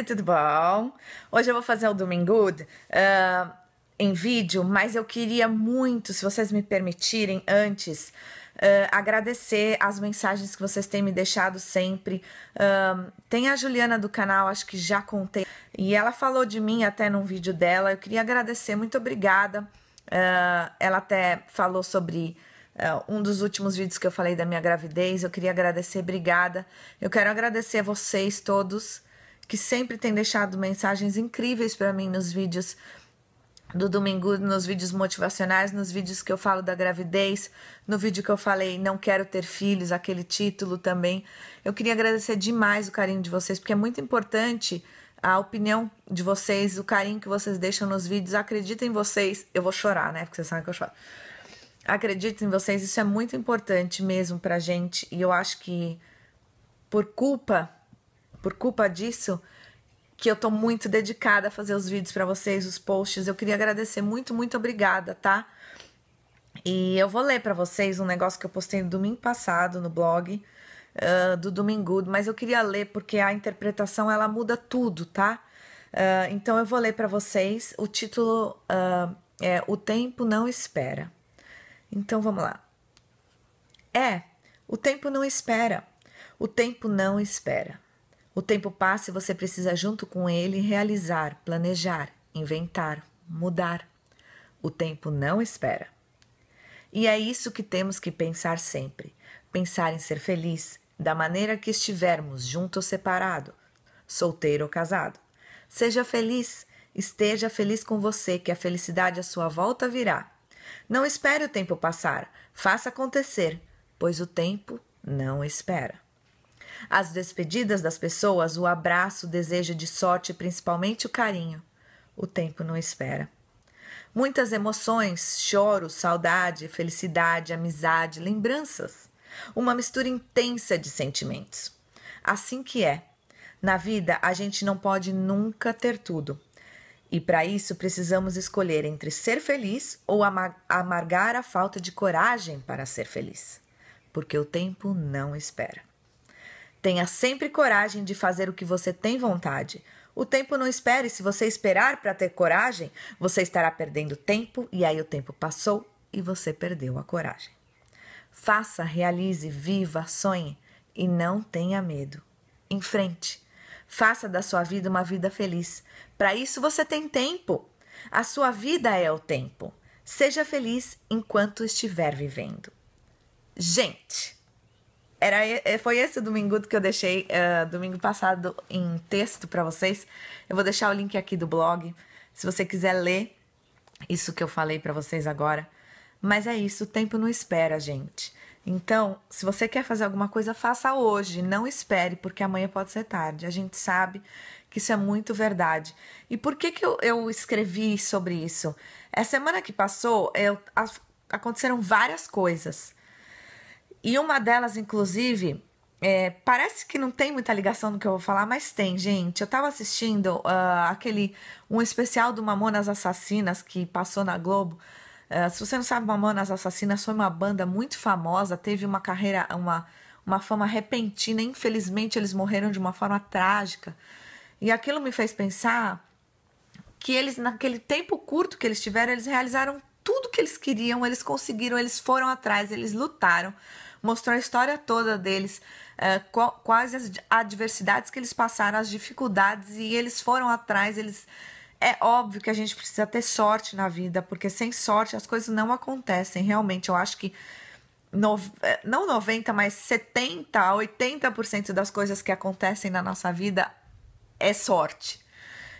Oi, né? tudo bom? Hoje eu vou fazer o Doing Good uh, ah, em vídeo, mas eu queria muito, se vocês me permitirem, antes, uh, agradecer as mensagens que vocês têm me deixado sempre. Uh, tem a Juliana do canal, acho que já contei, e ela falou de mim até num vídeo dela. Eu queria agradecer, muito obrigada. ela até falou sobre um dos últimos vídeos que eu falei da minha gravidez. Eu queria agradecer, obrigada. Eu quero agradecer a vocês todos que sempre tem deixado mensagens incríveis para mim nos vídeos do domingo, nos vídeos motivacionais, nos vídeos que eu falo da gravidez, no vídeo que eu falei não quero ter filhos, aquele título também. Eu queria agradecer demais o carinho de vocês, porque é muito importante a opinião de vocês, o carinho que vocês deixam nos vídeos. Acreditem em vocês, eu vou chorar, né? Porque vocês sabem que eu choro. Acreditem em vocês, isso é muito importante mesmo pra gente, e eu acho que por culpa por culpa disso que eu tô muito dedicada a fazer os vídeos para vocês, os posts. Eu queria agradecer muito, muito obrigada, tá? E eu vou ler para vocês um negócio que eu postei no domingo passado no blog uh, do Domingo, mas eu queria ler porque a interpretação ela muda tudo, tá? Uh, então eu vou ler para vocês. O título uh, é O Tempo Não Espera. Então vamos lá. É, o tempo não espera. O tempo não espera. O tempo passa e você precisa, junto com ele, realizar, planejar, inventar, mudar. O tempo não espera. E é isso que temos que pensar sempre: pensar em ser feliz, da maneira que estivermos, junto ou separado, solteiro ou casado. Seja feliz, esteja feliz com você, que a felicidade à sua volta virá. Não espere o tempo passar, faça acontecer, pois o tempo não espera. As despedidas das pessoas, o abraço, o desejo de sorte, principalmente o carinho. O tempo não espera. Muitas emoções, choro, saudade, felicidade, amizade, lembranças. Uma mistura intensa de sentimentos. Assim que é. Na vida, a gente não pode nunca ter tudo. E para isso, precisamos escolher entre ser feliz ou amargar a falta de coragem para ser feliz. Porque o tempo não espera. Tenha sempre coragem de fazer o que você tem vontade. O tempo não espere, se você esperar para ter coragem, você estará perdendo tempo e aí o tempo passou e você perdeu a coragem. Faça, realize, viva, sonhe e não tenha medo. Em frente. Faça da sua vida uma vida feliz. Para isso você tem tempo. A sua vida é o tempo. Seja feliz enquanto estiver vivendo. Gente, era, eh, foi esse domingo que eu deixei, uh, domingo passado, em texto para vocês. Eu vou deixar o link aqui do blog, se você quiser ler isso que eu falei para vocês agora. Mas é isso, o tempo não espera, gente. Então, se você quer fazer alguma coisa, faça hoje, não espere, porque amanhã pode ser tarde. A gente sabe que isso é muito verdade. E por que, que eu, eu escrevi sobre isso? a é, semana que passou, eu, a, aconteceram várias coisas. E uma delas, inclusive, é, parece que não tem muita ligação no que eu vou falar, mas tem, gente. Eu tava assistindo uh, aquele um especial do Mamonas Assassinas que passou na Globo. Uh, se você não sabe, Mamonas Assassinas foi uma banda muito famosa, teve uma carreira, uma, uma fama repentina. Infelizmente, eles morreram de uma forma trágica. E aquilo me fez pensar que eles, naquele tempo curto que eles tiveram, eles realizaram tudo que eles queriam, eles conseguiram, eles foram atrás, eles lutaram mostrou a história toda deles, é, quais as adversidades que eles passaram, as dificuldades, e eles foram atrás, eles. É óbvio que a gente precisa ter sorte na vida, porque sem sorte as coisas não acontecem. Realmente, eu acho que no, é, não 90, mas 70, 80% das coisas que acontecem na nossa vida é sorte.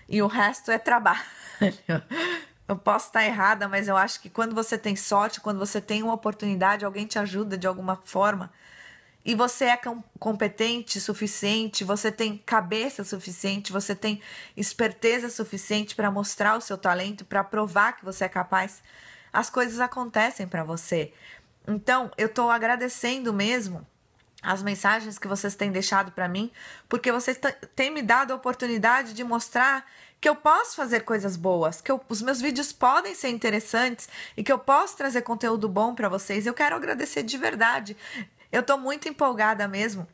E o resto é trabalho. eu posso estar errada, mas eu acho que quando você tem sorte, quando você tem uma oportunidade, alguém te ajuda de alguma forma, e você é competente suficiente, você tem cabeça suficiente, você tem esperteza suficiente para mostrar o seu talento, para provar que você é capaz, as coisas acontecem para você. Então, eu estou agradecendo mesmo as mensagens que vocês têm deixado para mim, porque vocês têm me dado a oportunidade de mostrar que eu posso fazer coisas boas, que eu, os meus vídeos podem ser interessantes e que eu posso trazer conteúdo bom para vocês. Eu quero agradecer de verdade. Eu estou muito empolgada mesmo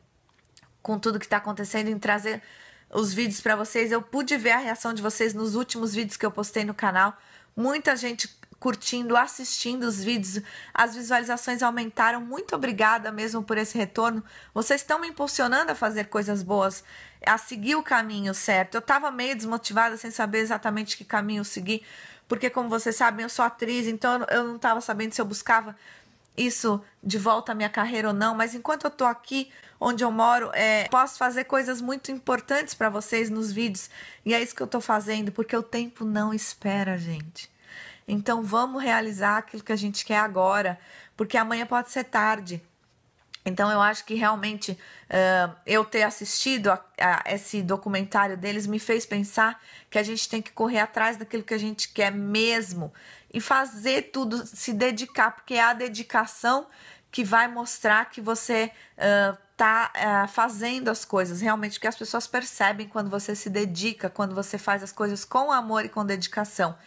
com tudo que está acontecendo em trazer os vídeos para vocês. Eu pude ver a reação de vocês nos últimos vídeos que eu postei no canal. Muita gente curtindo, assistindo os vídeos. As visualizações aumentaram. Muito obrigada mesmo por esse retorno. Vocês estão me impulsionando a fazer coisas boas, a seguir o caminho certo. Eu estava meio desmotivada, sem saber exatamente que caminho seguir, porque, como vocês sabem, eu sou atriz, então eu não estava sabendo se eu buscava isso de volta à minha carreira ou não, mas enquanto eu estou aqui onde eu moro, é, posso fazer coisas muito importantes para vocês nos vídeos. E é isso que eu estou fazendo, porque o tempo não espera, gente. Então vamos realizar aquilo que a gente quer agora, porque amanhã pode ser tarde. Então eu acho que realmente uh, eu ter assistido a, a esse documentário deles me fez pensar que a gente tem que correr atrás daquilo que a gente quer mesmo e fazer tudo, se dedicar, porque é a dedicação que vai mostrar que você está eh, uh, eh, uh, fazendo as coisas realmente que as pessoas percebem quando você se dedica, quando você faz as coisas com amor e com dedicação.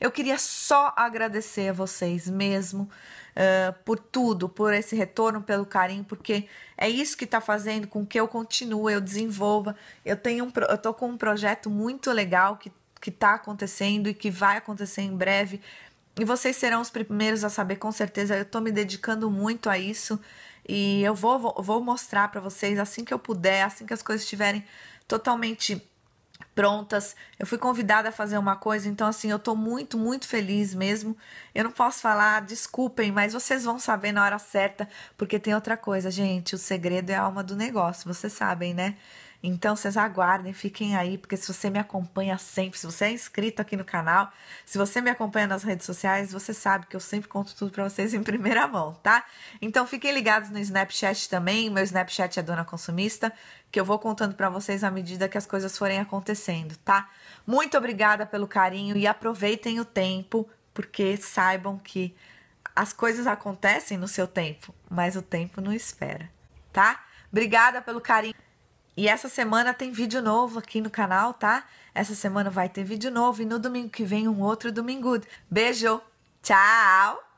Eu queria só agradecer a vocês mesmo uh, por tudo, por esse retorno, pelo carinho, porque é isso que está fazendo com que eu continue, eu desenvolva. Eu tenho um, eu tô com um projeto muito legal que que está acontecendo e que vai acontecer em breve. E vocês serão os primeiros a saber, com certeza. Eu estou me dedicando muito a isso e eu vou, vou, vou mostrar para vocês assim que eu puder, assim que as coisas estiverem totalmente prontas. Eu fui convidada a fazer uma coisa, então assim, eu tô muito, muito feliz mesmo. Eu não posso falar, desculpem, mas vocês vão saber na hora certa, porque tem outra coisa, gente, o segredo é a alma do negócio, vocês sabem, né? Então vocês aguardem, fiquem aí, porque se você me acompanha sempre, se você é inscrito aqui no canal, se você me acompanha nas redes sociais, você sabe que eu sempre conto tudo para vocês em primeira mão, tá? Então fiquem ligados no Snapchat também, meu Snapchat é Dona Consumista, que eu vou contando para vocês à medida que as coisas forem acontecendo, tá? Muito obrigada pelo carinho e aproveitem o tempo, porque saibam que as coisas acontecem no seu tempo, mas o tempo não espera, tá? Obrigada pelo carinho. E essa semana tem vídeo novo aqui no canal, tá? Essa semana vai ter vídeo novo e no domingo que vem um outro domingo. Beijo, tchau!